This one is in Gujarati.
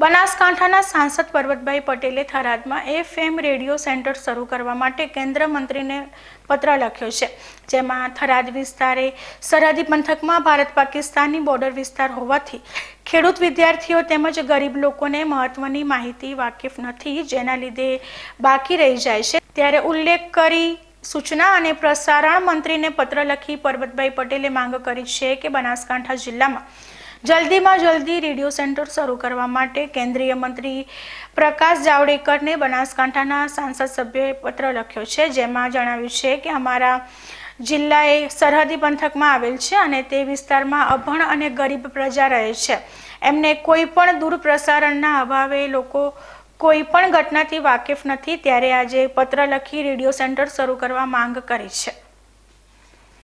બનાસકાંઠાના સાંસદ પર્વતભાઈ પટેલે થરાદમાં એફએમ રેડિયો સેન્ટર શરૂ કરવા માટે કેન્દ્ર મંત્રીને પત્ર લખ્યો છે જેમાં થરાદ વિસ્તારે સરહદી પંથકમાં ભારત પાકિસ્તાનની બોર્ડર વિસ્તાર હોવાથી ખેડૂત વિદ્યાર્થીઓ તેમજ ગરીબ લોકોને મહત્વની માહિતી વાકેફ નથી જેના લીધે બાકી રહી જાય છે ત્યારે ઉલ્લેખ કરી સૂચના અને પ્રસારણ મંત્રીને પત્ર લખી પરબતભાઈ પટેલે માંગ કરી છે કે બનાસકાંઠા જિલ્લામાં જલ્દીમાં જલ્દી રેડિયો સેન્ટર શરૂ કરવા માટે કેન્દ્રીય મંત્રી પ્રકાશ જાવડેકરને બનાસકાંઠાના સાંસદ સભ્યએ પત્ર લખ્યો છે જેમાં જણાવ્યું છે કે અમારા જિલ્લાએ સરહદી પંથકમાં આવેલ છે અને તે વિસ્તારમાં અભણ અને ગરીબ પ્રજા રહે છે એમને કોઈ પણ દૂરપ્રસારણના અભાવે લોકો કોઈ પણ ઘટનાથી વાકેફ નથી ત્યારે આજે પત્ર લખી રેડિયો સેન્ટર શરૂ કરવા માંગ કરી છે